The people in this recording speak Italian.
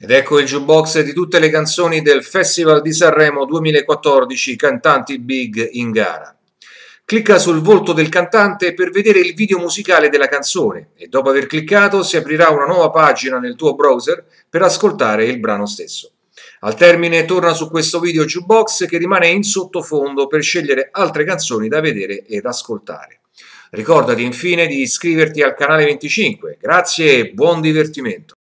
Ed ecco il jukebox di tutte le canzoni del Festival di Sanremo 2014 Cantanti Big in gara. Clicca sul volto del cantante per vedere il video musicale della canzone e dopo aver cliccato si aprirà una nuova pagina nel tuo browser per ascoltare il brano stesso. Al termine torna su questo video jukebox che rimane in sottofondo per scegliere altre canzoni da vedere ed ascoltare. Ricordati infine di iscriverti al canale 25. Grazie e buon divertimento!